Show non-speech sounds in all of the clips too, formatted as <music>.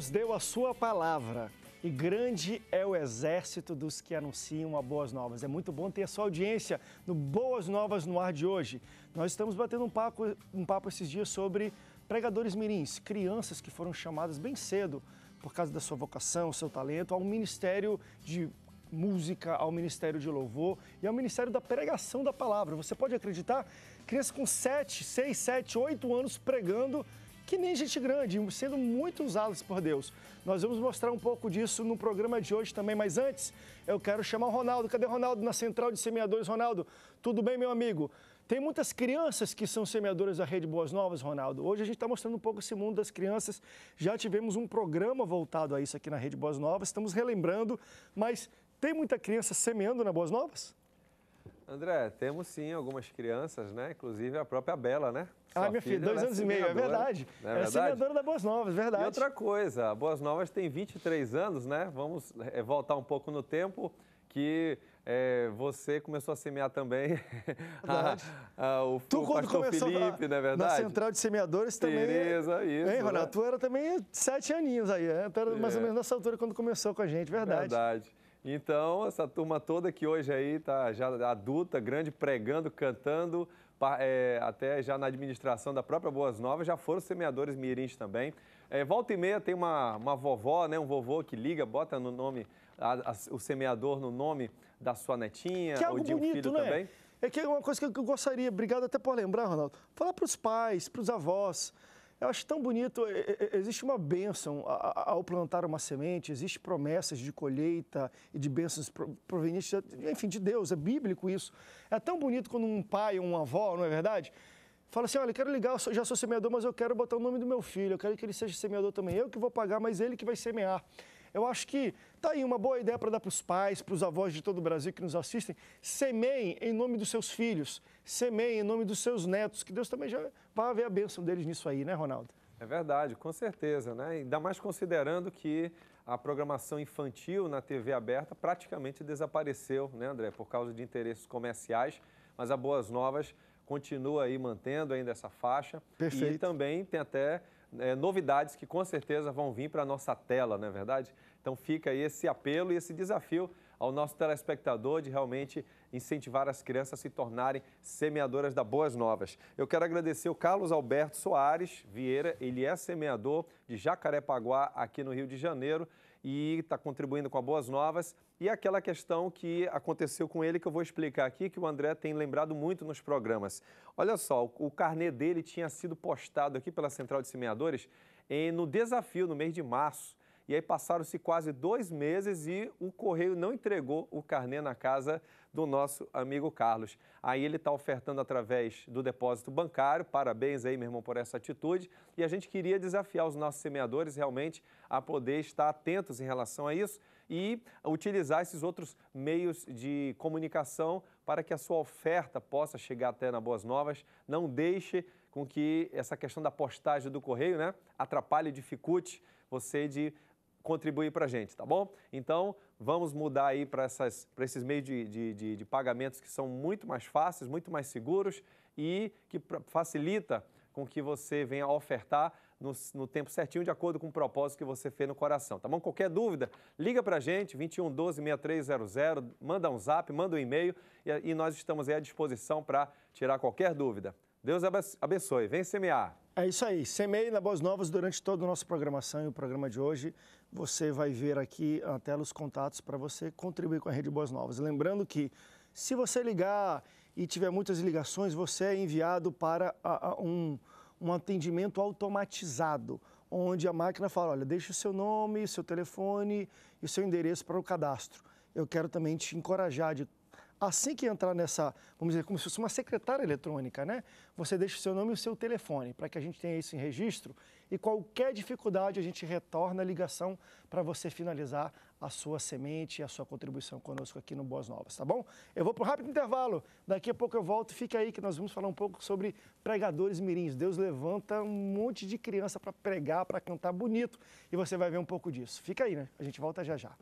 Deus deu a sua palavra e grande é o exército dos que anunciam a Boas Novas. É muito bom ter a sua audiência no Boas Novas no ar de hoje. Nós estamos batendo um papo, um papo esses dias sobre pregadores mirins, crianças que foram chamadas bem cedo por causa da sua vocação, seu talento, ao ministério de música, ao ministério de louvor e ao ministério da pregação da palavra. Você pode acreditar? Crianças com 7, 6, 7, 8 anos pregando que nem gente grande, sendo muito usados por Deus. Nós vamos mostrar um pouco disso no programa de hoje também, mas antes eu quero chamar o Ronaldo. Cadê o Ronaldo na central de semeadores? Ronaldo, tudo bem, meu amigo? Tem muitas crianças que são semeadoras da Rede Boas Novas, Ronaldo. Hoje a gente está mostrando um pouco esse mundo das crianças. Já tivemos um programa voltado a isso aqui na Rede Boas Novas, estamos relembrando, mas tem muita criança semeando na Boas Novas? André, temos sim algumas crianças, né? Inclusive a própria Bela, né? Ah, Sua ah, minha filha, dois né? anos e meio, é verdade. É, é verdade? É da Boas Novas, verdade. E outra coisa, a Boas Novas tem 23 anos, né? Vamos eh, voltar um pouco no tempo que é, você começou a semear também <laughs> a, a, o, tu, o Felipe, na, não é verdade? Na central de semeadores também. Beleza, isso. Hein, Ronaldo? Né? Tu era também sete aninhos aí, né? Tu era mais ou é. menos nessa altura quando começou com a gente, verdade. Verdade. Então, essa turma toda que hoje aí está já adulta, grande, pregando, cantando, é, até já na administração da própria Boas Novas, já foram semeadores mirins também. É, volta e meia tem uma, uma vovó, né, um vovô que liga, bota no nome, a, a, o semeador no nome da sua netinha, que é ou de um filho né? também. É que é uma coisa que eu gostaria, obrigado até por lembrar, Ronaldo, falar para os pais, para os avós, eu acho tão bonito, existe uma bênção ao plantar uma semente, existe promessas de colheita e de bênçãos provenientes, enfim, de Deus, é bíblico isso. É tão bonito quando um pai ou uma avó, não é verdade? Fala assim, olha, quero ligar, já sou semeador, mas eu quero botar o nome do meu filho, eu quero que ele seja semeador também. Eu que vou pagar, mas ele que vai semear. Eu acho que está aí uma boa ideia para dar para os pais, para os avós de todo o Brasil que nos assistem. Semeiem em nome dos seus filhos, semeiem em nome dos seus netos, que Deus também já vai ver a bênção deles nisso aí, né, Ronaldo? É verdade, com certeza, né? Ainda mais considerando que a programação infantil na TV aberta praticamente desapareceu, né, André, por causa de interesses comerciais, mas a Boas Novas continua aí mantendo ainda essa faixa. Perfeito. E também tem até é, novidades que com certeza vão vir para a nossa tela, não é verdade? Então fica aí esse apelo e esse desafio ao nosso telespectador de realmente incentivar as crianças a se tornarem semeadoras da boas novas. Eu quero agradecer o Carlos Alberto Soares Vieira, ele é semeador de Jacarepaguá aqui no Rio de Janeiro e está contribuindo com a Boas Novas. E aquela questão que aconteceu com ele, que eu vou explicar aqui, que o André tem lembrado muito nos programas. Olha só, o carnet dele tinha sido postado aqui pela Central de Semeadores no desafio, no mês de março. E aí passaram-se quase dois meses e o Correio não entregou o carnet na casa do nosso amigo Carlos. Aí ele está ofertando através do depósito bancário. Parabéns aí, meu irmão, por essa atitude. E a gente queria desafiar os nossos semeadores realmente a poder estar atentos em relação a isso e utilizar esses outros meios de comunicação para que a sua oferta possa chegar até na Boas Novas. Não deixe com que essa questão da postagem do correio né, atrapalhe e dificulte você de contribuir para a gente, tá bom? Então, vamos mudar aí para esses meios de, de, de, de, pagamentos que são muito mais fáceis, muito mais seguros e que facilita com que você venha ofertar no, no, tempo certinho, de acordo com o propósito que você fez no coração, tá bom? Qualquer dúvida, liga para a gente, 21 12 6300, manda um zap, manda um e-mail e, e nós estamos aí à disposição para tirar qualquer dúvida. Deus abençoe. Vem semear. É isso aí. Semeie na Boas Novas durante toda a nossa programação e o programa de hoje. Você vai ver aqui na tela os contatos para você contribuir com a Rede Boas Novas. Lembrando que se você ligar e tiver muitas ligações, você é enviado para a, a, um, um atendimento automatizado, onde a máquina fala: olha, deixa o seu nome, seu telefone e seu endereço para o cadastro. Eu quero também te encorajar de assim que entrar nessa, vamos dizer, como se fosse uma secretária eletrônica, né? Você deixa o seu nome e o seu telefone, para que a gente tenha isso em registro e qualquer dificuldade a gente retorna a ligação para você finalizar a sua semente e a sua contribuição conosco aqui no Boas Novas, tá bom? Eu vou para um rápido intervalo, daqui a pouco eu volto, fica aí que nós vamos falar um pouco sobre pregadores mirins. Deus levanta um monte de criança para pregar, para cantar bonito e você vai ver um pouco disso. Fica aí, né? A gente volta já já.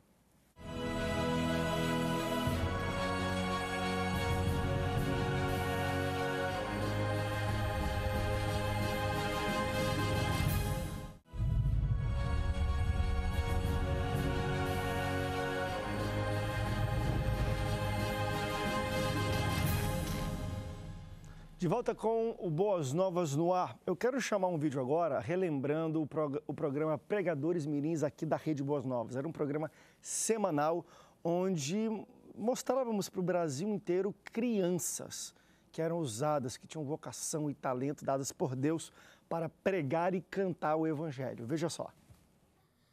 De volta com o Boas Novas no ar. Eu quero chamar um vídeo agora relembrando o, prog o programa Pregadores Mirins aqui da Rede Boas Novas. Era um programa semanal onde mostrávamos para o Brasil inteiro crianças que eram usadas, que tinham vocação e talento dadas por Deus para pregar e cantar o Evangelho. Veja só.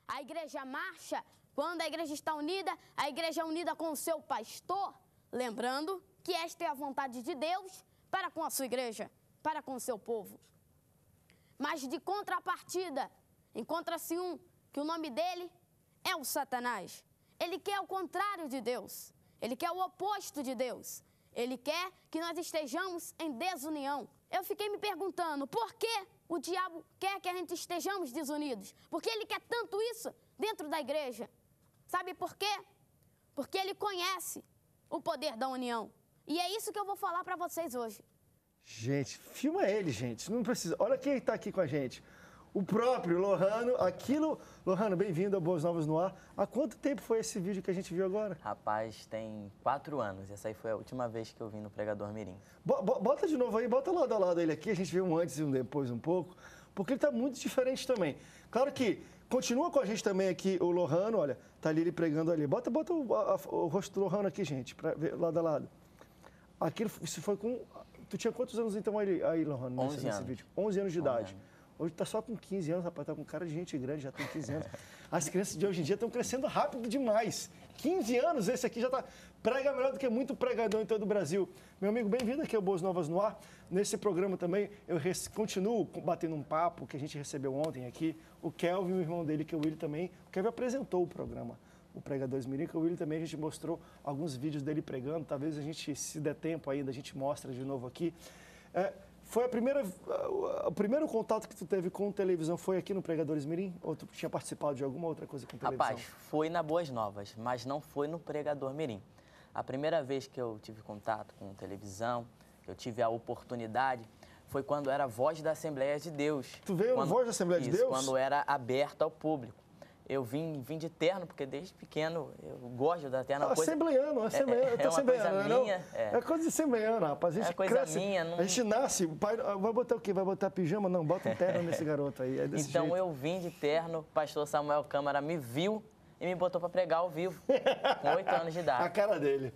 A igreja marcha, quando a igreja está unida, a igreja é unida com o seu pastor, lembrando que esta é a vontade de Deus para com a sua igreja, para com o seu povo. Mas de contrapartida, encontra-se um que o nome dele é o Satanás. Ele quer o contrário de Deus, ele quer o oposto de Deus, ele quer que nós estejamos em desunião. Eu fiquei me perguntando por que o diabo quer que a gente estejamos desunidos, porque ele quer tanto isso dentro da igreja. Sabe por quê? Porque ele conhece o poder da união. E é isso que eu vou falar para vocês hoje. Gente, filma ele, gente. Não precisa. Olha quem está aqui com a gente. O próprio Lohano, aquilo. Lohano, bem-vindo a Boas Novas no Ar. Há quanto tempo foi esse vídeo que a gente viu agora? Rapaz, tem quatro anos. Essa aí foi a última vez que eu vim no Pregador Mirim. Bo bota de novo aí, bota lado a lado ele aqui. A gente vê um antes e um depois um pouco. Porque ele está muito diferente também. Claro que Continua com a gente também aqui o Lohano, olha, tá ali ele pregando ali. Bota, bota o, a, o rosto do Lohano aqui, gente, para ver lado a lado. Aquilo, isso foi com... Tu tinha quantos anos então aí, aí Lohan, nesse, 11 nesse anos. vídeo? 11 anos de 11 idade. Anos. Hoje tá só com 15 anos, rapaz, tá com cara de gente grande, já tem 15 anos. <laughs> As crianças de hoje em dia estão crescendo rápido demais. 15 anos, esse aqui já tá prega melhor do que muito pregador em todo o Brasil. Meu amigo, bem-vindo aqui ao Boas Novas no Ar. Nesse programa também eu continuo batendo um papo que a gente recebeu ontem aqui. O Kelvin, o irmão dele, que é o Will também. O Kelvin apresentou o programa o pregador Esmirica. O Willi também a gente mostrou alguns vídeos dele pregando, talvez a gente, se der tempo ainda, a gente mostra de novo aqui. É, foi a primeira, o primeiro contato que tu teve com televisão foi aqui no Pregadores Mirim? Ou tu tinha participado de alguma outra coisa com televisão? Rapaz, foi na Boas Novas, mas não foi no Pregador Mirim. A primeira vez que eu tive contato com televisão, eu tive a oportunidade, foi quando era voz da Assembleia de Deus. Tu veio quando, voz da Assembleia isso, de Deus? quando era aberta ao público. Eu vim, vim de terno, porque desde pequeno eu gosto da terno. É ah, Assembleiano, assembleiano. É, é, é tá coisa minha. É. é. coisa de assembleiano, rapaz. A é gente é coisa cresce, minha. Não... A gente nasce, o pai ah, vai botar o quê? Vai botar pijama? Não, bota um terno nesse <laughs> garoto aí. É então jeito. eu vim de terno, pastor Samuel Câmara me viu e me botou para pregar ao vivo, <laughs> com oito anos de idade. A cara dele.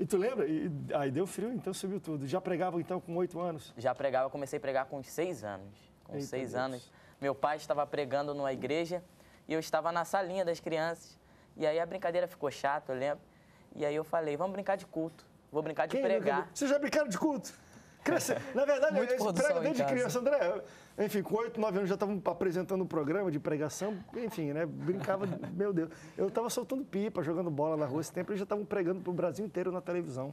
E tu lembra? E, aí deu frio, então subiu tudo. Já pregava então com oito anos? Já pregava, comecei a pregar com seis anos. Com seis anos. Meu pai estava pregando numa igreja e eu estava na salinha das crianças. E aí a brincadeira ficou chata, eu lembro. E aí eu falei, vamos brincar de culto. Vou brincar de Quem pregar. Nunca... Vocês já brincaram de culto? <laughs> na verdade, eu prego desde criança, André. Enfim, com oito, nove anos já estavam apresentando um programa de pregação, enfim, né? Brincava, <laughs> meu Deus. Eu estava soltando pipa, jogando bola na rua esse tempo, e já estavam pregando para o Brasil inteiro na televisão.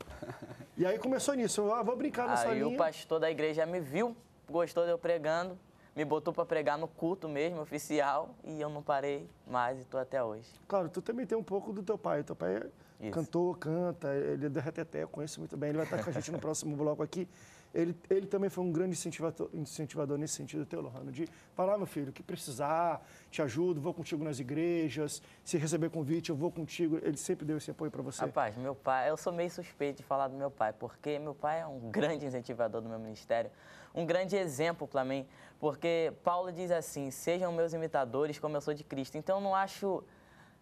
E aí começou nisso, eu ah, vou brincar nessa aí linha. Aí o pastor da igreja me viu, gostou de eu pregando, me botou para pregar no culto mesmo, oficial, e eu não parei mais e estou até hoje. Claro, tu também tem um pouco do teu pai. Teu pai é cantor, canta, ele é da Reteté, eu conheço muito bem. Ele vai estar com a gente no próximo bloco aqui. Ele, ele também foi um grande incentivador, incentivador nesse sentido teu, Lohano, de falar, meu filho, o que precisar, te ajudo, vou contigo nas igrejas, se receber convite, eu vou contigo. Ele sempre deu esse apoio para você. Rapaz, meu pai, eu sou meio suspeito de falar do meu pai, porque meu pai é um grande incentivador do meu ministério, um grande exemplo para mim, porque Paulo diz assim: sejam meus imitadores como eu sou de Cristo. Então eu não acho.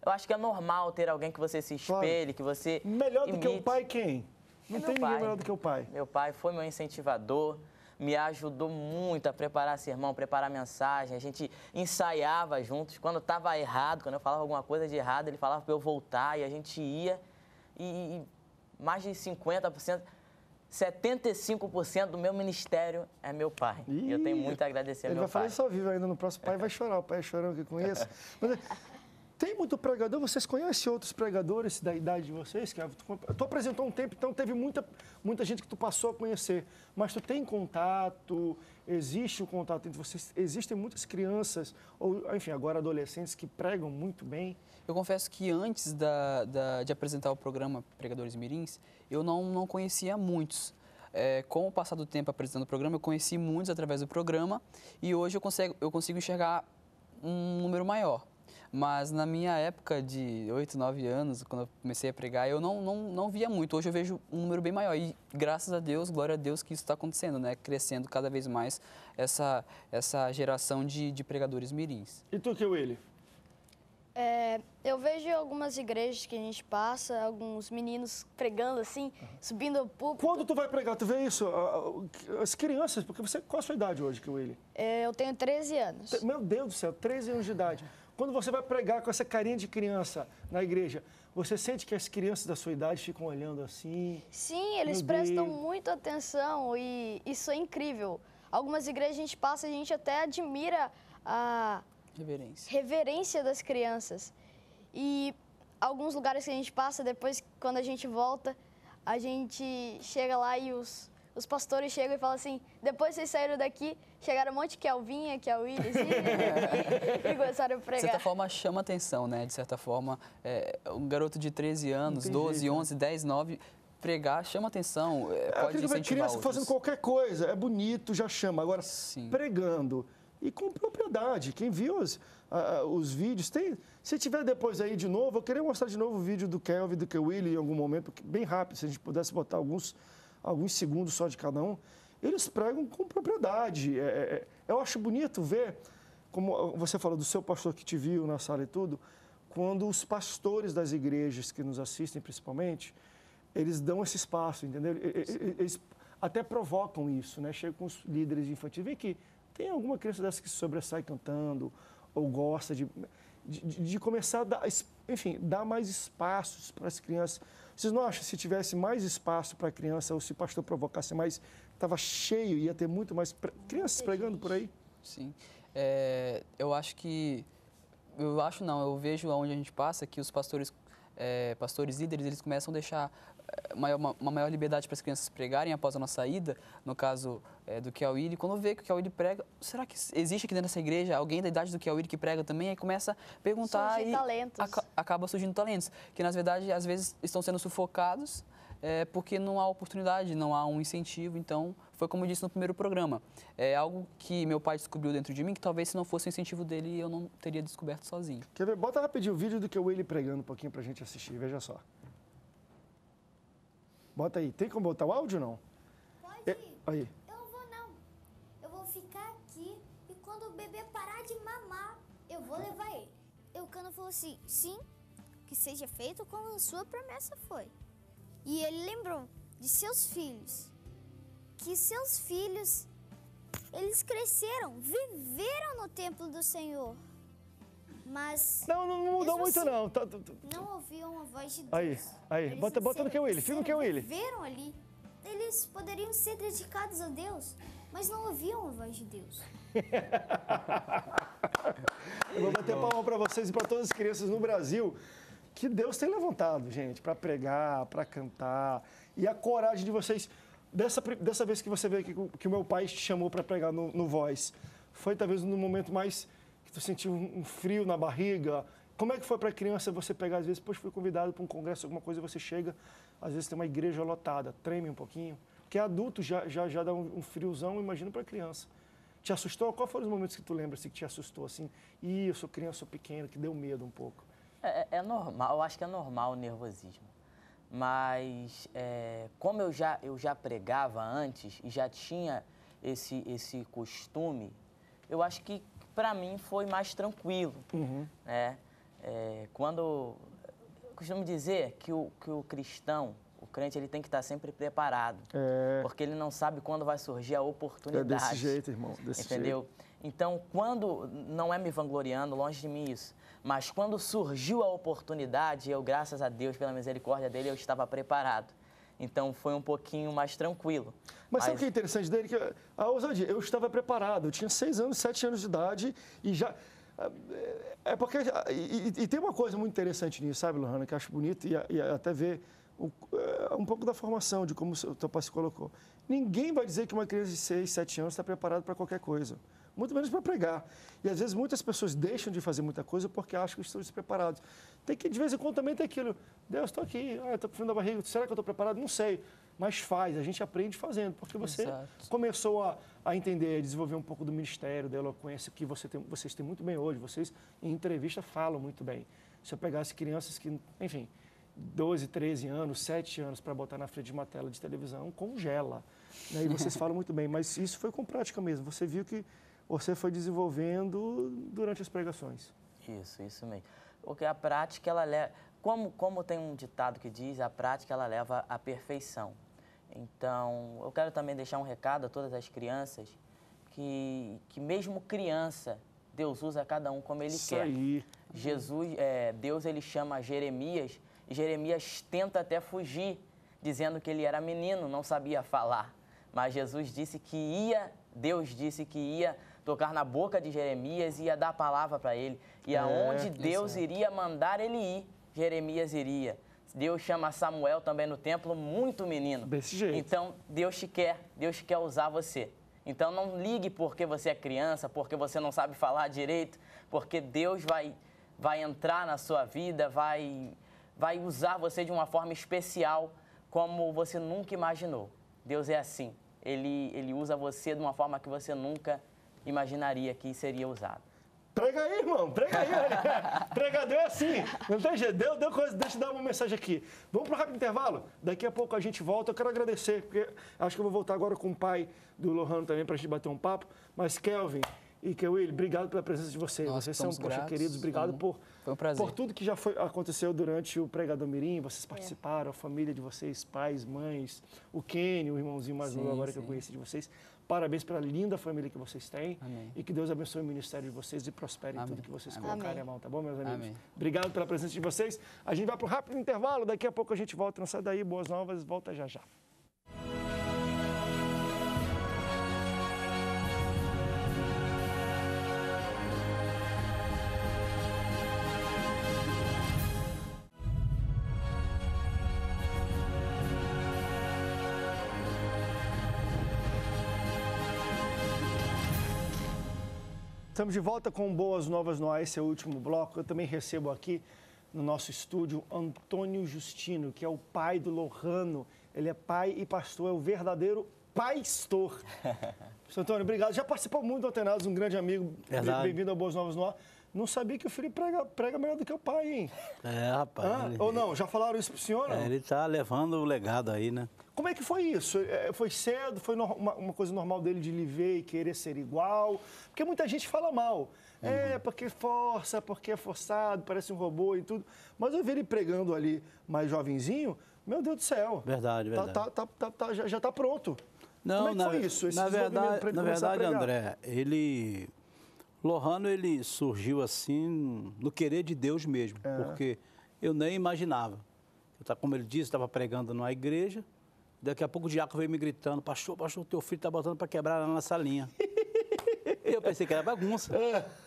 Eu acho que é normal ter alguém que você se espelhe, claro. que você. Melhor imite. do que o pai, quem? Não é tem ninguém pai. melhor do que o pai. Meu pai foi meu incentivador me ajudou muito a preparar sermão, preparar mensagem. A gente ensaiava juntos. Quando estava errado, quando eu falava alguma coisa de errado, ele falava para eu voltar e a gente ia. E, e mais de 50%. 75% do meu ministério é meu pai. Ih, e eu tenho muito a agradecer ele ao meu pai. Ele vai falar isso ao vivo ainda no próximo pai, vai chorar, o pai é aqui que conheço. Mas, tem muito pregador, vocês conhecem outros pregadores da idade de vocês? Que é, tu apresentou um tempo, então teve muita, muita gente que tu passou a conhecer. Mas tu tem contato, existe o contato entre vocês, existem muitas crianças, ou enfim, agora adolescentes que pregam muito bem. Eu confesso que antes da, da, de apresentar o programa Pregadores Mirins, eu não, não conhecia muitos. É, com o passar do tempo apresentando o programa, eu conheci muitos através do programa e hoje eu consigo, eu consigo enxergar um número maior. Mas na minha época de 8, 9 anos, quando eu comecei a pregar, eu não, não, não via muito. Hoje eu vejo um número bem maior. E graças a Deus, glória a Deus que isso está acontecendo, né? Crescendo cada vez mais essa, essa geração de, de pregadores mirins. E tu, que o É, eu vejo algumas igrejas que a gente passa, alguns meninos pregando assim, uhum. subindo o púlpito. Quando tu vai pregar? Tu vê isso? Ah, ah, as crianças, porque você, qual a sua idade hoje, que o É, eu tenho 13 anos. Meu Deus do céu, 13 anos de idade. Quando você vai pregar com essa carinha de criança na igreja, você sente que as crianças da sua idade ficam olhando assim? Sim, eles prestam muita atenção e isso é incrível. Algumas igrejas a gente passa, a gente até admira a reverência, reverência das crianças. E alguns lugares que a gente passa, depois, quando a gente volta, a gente chega lá e os os pastores chegam e falam assim, depois vocês saíram daqui, chegaram um monte de Kelvinha, o Willis, e começaram a pregar. De certa forma, chama atenção, né? De certa forma, é, um garoto de 13 anos, Entendi, 12, né? 11, 10, 9, pregar chama atenção, é, é pode incentivar criança outros. fazendo qualquer coisa, é bonito, já chama. Agora, Sim. pregando e com propriedade. Quem viu os, uh, os vídeos, tem. Se tiver depois aí de novo, eu queria mostrar de novo o vídeo do Kelvin, do Will em algum momento, bem rápido, se a gente pudesse botar alguns alguns segundos só de cada um, eles pregam com propriedade. É, é, é, eu acho bonito ver, como você falou do seu pastor que te viu na sala e tudo, quando os pastores das igrejas que nos assistem, principalmente, eles dão esse espaço, entendeu? Eles até provocam isso, né? Chegam com os líderes infantis, vem que tem alguma criança dessa que sobressai cantando ou gosta de, de, de começar a dar, enfim, dar mais espaços para as crianças, vocês não acham se tivesse mais espaço para criança ou se o pastor provocasse mais, estava cheio, ia ter muito mais pre... crianças pregando por aí? Sim. É, eu acho que. Eu acho não, eu vejo aonde a gente passa que os pastores, é, pastores líderes, eles começam a deixar maior, uma maior liberdade para as crianças pregarem após a nossa saída no caso é, do Kiawili, quando vê que o Kiawili prega, será que existe aqui dentro dessa igreja alguém da idade do Kiawili que prega também? Aí começa a perguntar Surgem e talentos. Ac acaba surgindo talentos, que na verdade às vezes estão sendo sufocados é, porque não há oportunidade, não há um incentivo. Então, foi como eu disse no primeiro programa, é algo que meu pai descobriu dentro de mim que talvez se não fosse o incentivo dele eu não teria descoberto sozinho. Quer ver? Bota rapidinho o vídeo do que o pregando um pouquinho para a gente assistir, veja só. Bota aí. Tem como botar o áudio ou não? Pode. É, ir. aí. Eu vou não. Eu vou ficar aqui e quando o bebê parar de mamar, eu vou levar ele. E o Cano falou assim, sim, que seja feito como a sua promessa foi. E ele lembrou de seus filhos. Que seus filhos, eles cresceram, viveram no templo do Senhor. Mas. Não, não mudou muito, assim, não. Tá, tá, tá. Não ouviam a voz de Deus. Aí, aí. Eles bota, bota no que é Willy. Fica no que é Willy. Viveram ali. Eles poderiam ser dedicados a Deus, mas não ouviam a voz de Deus. <laughs> Eu vou bater palma para vocês e para todas as crianças no Brasil que Deus tem levantado, gente, para pregar, para cantar. E a coragem de vocês. Dessa, dessa vez que você veio aqui, que o meu pai te chamou para pregar no, no Voz, foi talvez no momento mais tu sentiu um frio na barriga. Como é que foi para criança você pegar, às vezes, depois foi convidado para um congresso, alguma coisa, você chega, às vezes tem uma igreja lotada, treme um pouquinho. Que adulto já, já, já dá um, friozão, imagino para criança. Te assustou? Qual foram os momentos que tu lembra assim, que te assustou assim? Ih, eu sou criança, sou pequeno, que deu medo um pouco. É, é, é normal, eu acho que é normal o nervosismo. Mas é, como eu já, eu já pregava antes e já tinha esse, esse costume, eu acho que para mim foi mais tranquilo. Uhum. Né? É, quando eu costumo dizer que o, que o cristão, o crente, ele tem que estar sempre preparado, é... porque ele não sabe quando vai surgir a oportunidade. É desse jeito, irmão, desse entendeu? Jeito. Então, quando não é me vangloriando, longe de mim isso, mas quando surgiu a oportunidade, eu graças a Deus pela misericórdia dele, eu estava preparado. Então foi um pouquinho mais tranquilo. Mas, Mas... sabe o que é interessante dele? Que a ah, ousadia, eu estava preparado, eu tinha seis anos, sete anos de idade e já. Ah, é porque. Ah, e, e tem uma coisa muito interessante nisso, sabe, Lohana, que eu acho bonito e, e até ver um, eh, um pouco da formação, de como o teu pai se colocou. Ninguém vai dizer que uma criança de seis, sete anos está preparada para qualquer coisa muito menos para pregar. E às vezes muitas pessoas deixam de fazer muita coisa porque acham que estão despreparados. Tem que, de vez em quando, também ter aquilo. Deus, estou aqui, ah, estou com frio na barriga, será que eu estou preparado? Não sei. Mas faz, a gente aprende fazendo, porque você Exato. começou a, a entender, a desenvolver um pouco do ministério, da eloquência, que você tem, vocês têm muito bem hoje. Vocês, em entrevista, falam muito bem. Se eu pegasse crianças que, enfim, 12, 13 anos, 7 anos para botar na frente de uma tela de televisão, congela. Né? E vocês <laughs> falam muito bem, mas isso foi com prática mesmo. Você viu que você foi desenvolvendo durante as pregações. Isso, isso mesmo. Porque a prática, ela leva... Como, como tem um ditado que diz, a prática, ela leva à perfeição. Então, eu quero também deixar um recado a todas as crianças, que, que mesmo criança, Deus usa cada um como Ele isso quer. Aí. Jesus, é, Deus, Ele chama Jeremias, e Jeremias tenta até fugir, dizendo que ele era menino, não sabia falar. Mas Jesus disse que ia, Deus disse que ia tocar na boca de Jeremias e ia dar a palavra para ele. E é, aonde é, Deus iria mandar ele ir, Jeremias iria. Deus chama Samuel também no templo muito menino. Desse jeito. Então, Deus te quer, Deus quer usar você. Então, não ligue porque você é criança, porque você não sabe falar direito, porque Deus vai, vai entrar na sua vida, vai, vai usar você de uma forma especial, como você nunca imaginou. Deus é assim. Ele, ele usa você de uma forma que você nunca imaginou imaginaria que seria usado. Prega aí, irmão, prega aí. <laughs> Pregador é assim, não tem jeito. Deu, deu coisa, deixa eu dar uma mensagem aqui. Vamos para o rápido intervalo? Daqui a pouco a gente volta. Eu quero agradecer, porque acho que eu vou voltar agora com o pai do Lohano também para a gente bater um papo. Mas, Kelvin e que obrigado pela presença de vocês. vocês são, poxa, queridos, obrigado uhum. por, um por tudo que já foi, aconteceu durante o Pregador Mirim. Vocês é. participaram, é. a família de vocês, pais, mães, o Kenny, o irmãozinho mais novo agora sim. que eu conheci de vocês. Parabéns pela linda família que vocês têm. Amém. E que Deus abençoe o ministério de vocês e prospere em tudo que vocês colocarem a mão, tá bom, meus amigos? Amém. Obrigado pela presença de vocês. A gente vai para um rápido intervalo. Daqui a pouco a gente volta. Não sai daí. Boas novas. Volta já já. Estamos de volta com Boas Novas no ar, esse é o último bloco. Eu também recebo aqui no nosso estúdio Antônio Justino, que é o pai do Lohano. Ele é pai e pastor, é o verdadeiro pastor. <laughs> Antônio, obrigado. Já participou muito do Antenados, um grande amigo. Bem-vindo a Boas Novas no ar. Não sabia que o filho prega, prega melhor do que o pai, hein? É, rapaz. Ah, ele, ou não? Já falaram isso pro senhor? É, não? Ele tá levando o legado aí, né? Como é que foi isso? É, foi cedo? Foi uma, uma coisa normal dele de lhe ver e querer ser igual? Porque muita gente fala mal. É, uhum. É, porque força, porque é forçado, parece um robô e tudo. Mas eu vi ele pregando ali mais jovenzinho, meu Deus do céu. Verdade, tá, verdade. Tá, tá, tá, tá já, já tá pronto. Não, Como é que na, foi isso? Esse na verdade, na verdade André, ele Lohano, ele surgiu assim, no querer de Deus mesmo, é. porque eu nem imaginava. Eu, como ele disse, estava pregando numa igreja, daqui a pouco o diácono veio me gritando, pastor, pastor, teu filho está botando para quebrar lá na salinha. eu pensei que era bagunça. <laughs>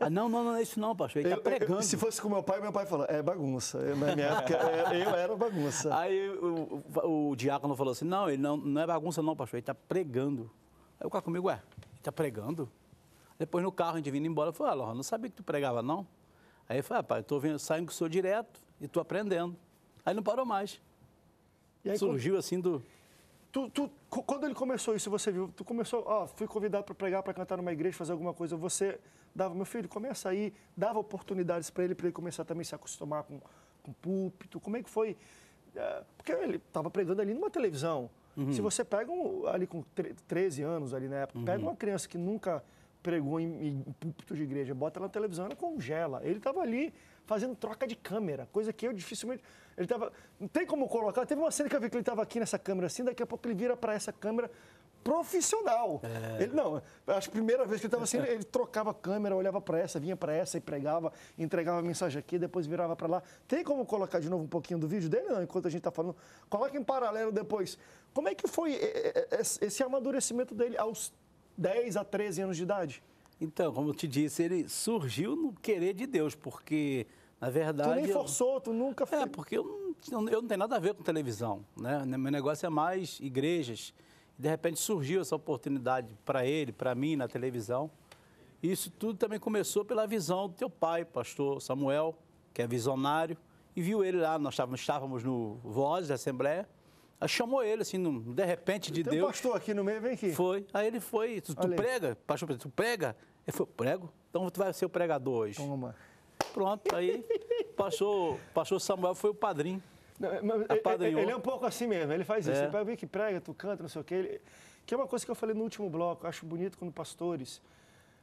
Ah, não, não, não é isso não, pastor, ele está pregando. Eu, se fosse com meu pai, meu pai falou, é bagunça. Eu, na minha época, <laughs> é, eu era bagunça. Aí o, o, o, diácono falou assim, não, ele não, não é bagunça não, pastor, ele está pregando. Aí o cara comigo, ué, ele está pregando? Depois no carro, a gente vindo embora, eu falei, ah, não sabia que tu pregava, não? Aí eu falei, ah, eu tô vendo, saindo com o senhor direto e tô aprendendo. Aí não parou mais. Aí, Surgiu quando... assim do... Tu, tu, quando ele começou isso, você viu, tu começou, ó, fui convidado para pregar, para cantar numa igreja, fazer alguma coisa, você dava, meu filho, começa aí, dava oportunidades para ele, para ele começar também a se acostumar com, com púlpito, como é que foi? É, porque ele estava pregando ali numa televisão. Uhum. Se você pega um, ali com 13 anos, ali na época, uhum. pega uma criança que nunca pregou em, em púlpito de igreja, bota na televisão, ela congela. Ele estava ali fazendo troca de câmera, coisa que eu dificilmente. Ele estava. Não tem como colocar. Teve uma cena que eu vi que ele estava aqui nessa câmera assim, daqui a pouco ele vira para essa câmera profissional. É. Ele não, acho que a primeira vez que ele estava assim, ele trocava a câmera, olhava para essa, vinha para essa e pregava, entregava a mensagem aqui, depois virava para lá. Tem como colocar de novo um pouquinho do vídeo dele? Não, enquanto a gente está falando. Coloca em paralelo depois. Como é que foi é, é, é, esse amadurecimento dele aos 10 a 13 anos de idade? Então, como eu te disse, ele surgiu no querer de Deus, porque, na verdade. Tu nem forçou, eu... tu nunca é, fez. É, porque eu não, eu não tenho nada a ver com televisão, né? Meu negócio é mais igrejas. De repente surgiu essa oportunidade para ele, para mim, na televisão. Isso tudo também começou pela visão do teu pai, pastor Samuel, que é visionário, e viu ele lá, nós estávamos, estávamos no Voz da Assembleia chamou ele, assim, no, de repente, de Tem Deus. Um pastor aqui no meio, vem aqui. Foi. Aí ele foi, tu, tu prega? Pastor, tu prega? Ele falou, prego? Então tu vai ser o pregador hoje. Toma. Pronto, aí <laughs> passou, passou Samuel, foi o padrinho. Não, é, é, é, apadrinhou. Ele é um pouco assim mesmo, ele faz isso. É. Ele vem que prega, tu canta, não sei o quê. Ele, que é uma coisa que eu falei no último bloco, acho bonito quando pastores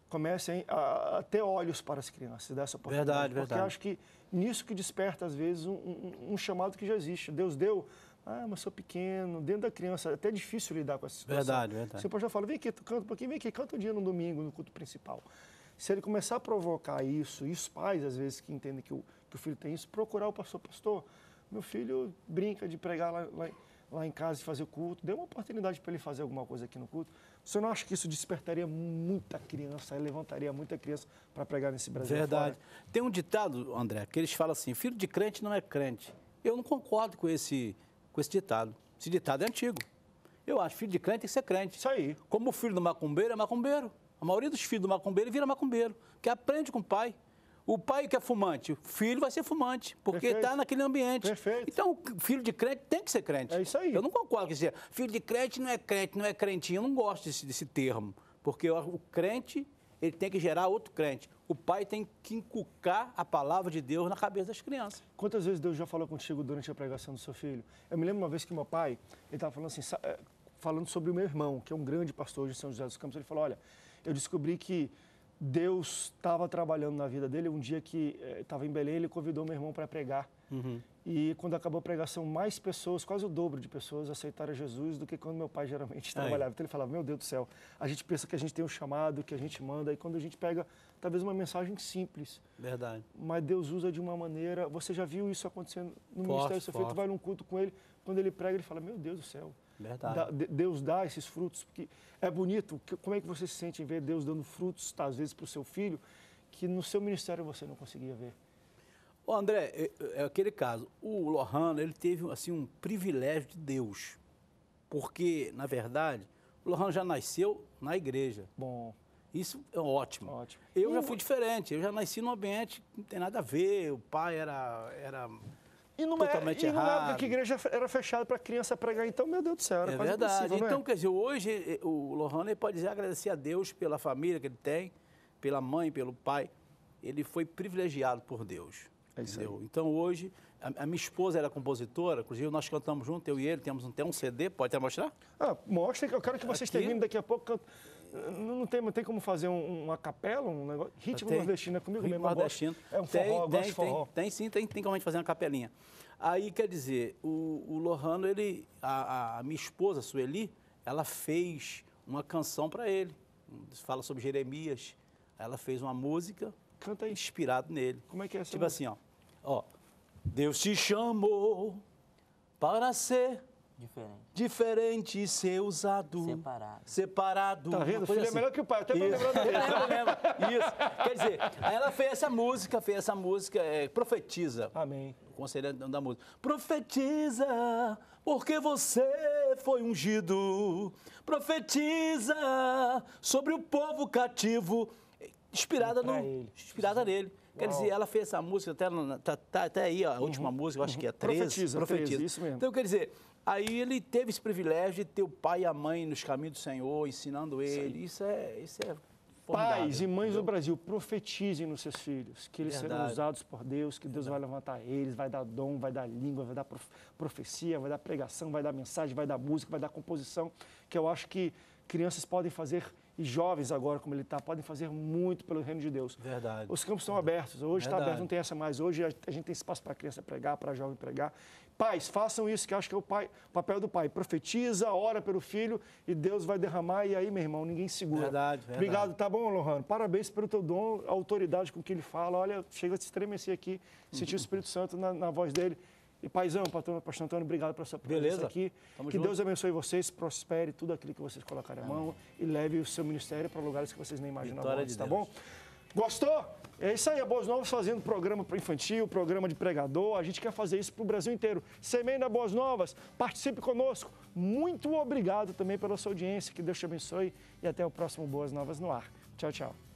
comecem a, a, ter olhos para as crianças, dessa oportunidade. Verdade, porque verdade. Porque acho que nisso que desperta, às vezes, um, um, um chamado que já existe. Deus deu ah, mas sou pequeno, dentro da criança, é até difícil lidar com essa situação. Verdade, verdade. Você pode já falar, vem aqui, canta um pouquinho, vem aqui, canta um dia no domingo, no culto principal. Se ele começar a provocar isso, e os pais, às vezes, que entendem que o, que o filho tem isso, procurar o pastor, pastor, meu filho brinca de pregar lá, lá, lá em casa, de fazer o culto, dê uma oportunidade para ele fazer alguma coisa aqui no culto. Você não acha que isso despertaria muita criança, levantaria muita criança para pregar nesse Brasil? Verdade. Fora? Tem um ditado, André, que eles falam assim, filho de crente não é crente. Eu não concordo com esse com esse ditado. Esse ditado é antigo. Eu acho, filho de crente tem que ser crente. Isso aí. Como o filho do macumbeiro é macumbeiro. A maioria dos filhos do macumbeiro vira macumbeiro, que aprende com o pai. O pai que é fumante, o filho vai ser fumante, porque está naquele ambiente. Perfeito. Então, o filho de crente tem que ser crente. É isso aí. Eu não concordo com isso. filho de crente não é crente, não é crentinho. Eu não gosto desse, desse termo, porque o crente ele tem que gerar outro crente. O pai tem que inculcar a palavra de Deus na cabeça das crianças. Quantas vezes Deus já falou contigo durante a pregação do seu filho? Eu me lembro uma vez que meu pai, ele estava falando assim, eh, falando sobre o meu irmão, que é um grande pastor de São José dos Campos, ele falou, olha, eu descobri que Deus estava trabalhando na vida dele. Um dia que estava eh, em Belém, ele convidou meu irmão para pregar. Uhum. E quando acabou a pregação, mais pessoas, quase o dobro de pessoas aceitaram Jesus do que quando meu pai geralmente <laughs> trabalhava. Então ele falava: Meu Deus do céu, a gente pensa que a gente tem um chamado, que a gente manda, e quando a gente pega talvez uma mensagem simples. Verdade. Mas Deus usa de uma maneira. Você já viu isso acontecendo no forte, ministério Você feito? Vai num culto com ele, quando ele prega, ele fala: Meu Deus do céu. Verdade. Deus dá esses frutos, porque é bonito. Como é que você se sente em ver Deus dando frutos, às vezes, para o seu filho, que no seu ministério você não conseguia ver? Ô André, é, é, aquele caso. O Lohan, ele teve assim um privilégio de Deus. Porque, na verdade, o Lohan já nasceu na igreja. Bom. Isso é ótimo. ótimo. Eu e... já fui diferente, eu já nasci num ambiente que não tem nada a ver, o pai era, era e numa, é, totalmente e numa é errado. época que a igreja era fechada para criança pregar, então, meu Deus do céu, era é verdade. então, né? quer dizer, hoje o Lohan pode dizer, agradecer a Deus pela família que ele tem, pela mãe, pelo pai. Ele foi privilegiado por Deus. É entendeu? Então hoje, a, a, minha esposa era compositora, inclusive nós cantamos junto, eu e ele, temos um, um CD, pode até mostrar? Ah, mostra, eu quero que vocês Aqui. terminem daqui a pouco. Não tem, não tem como fazer um, uma capela, um negócio? Ritmo tem, nordestino é comigo ritmo mesmo. Nordestino. É um tem, forró, tem, tem, forró. Tem, tem sim, tem, tem como a gente fazer uma capelinha. Aí, quer dizer, o, o Lohano, ele, a, a, minha esposa, Sueli, ela fez uma canção para ele. Fala sobre Jeremias. Ela fez uma música Canta aí. inspirado nele. Como é que é essa Tipo assim, música? assim, ó. Ó, Deus te chamou para ser Diferente. Diferente e ser usado. Separado. Separado. Tá vendo? Filho é assim. é melhor que o pai. Eu até <laughs> tô lembrando dele. Isso. Quer dizer, aí ela fez essa música, fez essa música, é, profetiza. Amém. O da música. Profetiza, porque você foi ungido. Profetiza sobre o povo cativo. Inspirada, no, inspirada nele. Quer dizer, ela fez essa música, até, tá, tá, até aí, ó, a uhum. última uhum. música, eu acho que é 13. Profetiza, profetiza. 13, isso mesmo. Então, quer dizer, aí ele teve esse privilégio de ter o pai e a mãe nos caminhos do Senhor, ensinando ele. Isso, isso é, isso é Pais e mães do Brasil, profetizem nos seus filhos, que eles Verdade. serão usados por Deus, que Deus Verdade. vai levantar eles, vai dar dom, vai dar língua, vai dar profecia, vai dar pregação, vai dar mensagem, vai dar música, vai dar composição, que eu acho que crianças podem fazer, e jovens agora, como ele está, podem fazer muito pelo reino de Deus. Verdade. Os campos estão abertos. Hoje está aberto, não tem essa mais. Hoje a gente tem espaço para criança pregar, para jovem pregar. Pais, façam isso, que acho que é o pai, papel do pai. Profetiza, ora pelo filho e Deus vai derramar. E aí, meu irmão, ninguém segura. Verdade, verdade. Obrigado, tá bom, Lohan? Parabéns pelo teu dom, a autoridade com que ele fala. Olha, chega a se estremecer aqui, sentir o Espírito Santo na, na voz dele. E paizão, pastor, pastor Antônio, obrigado pela sua presença Beleza. aqui. Tamo que junto. Deus abençoe vocês, prospere tudo aquilo que vocês colocarem a mão e leve o seu ministério para lugares que vocês nem imaginavam antes, de tá bom? Gostou? É isso aí, a Boas Novas fazendo programa para infantil, programa de pregador. A gente quer fazer isso para o Brasil inteiro. Semeia da Boas Novas, participe conosco. Muito obrigado também pela sua audiência. Que Deus te abençoe e até o próximo Boas Novas no Ar. Tchau, tchau.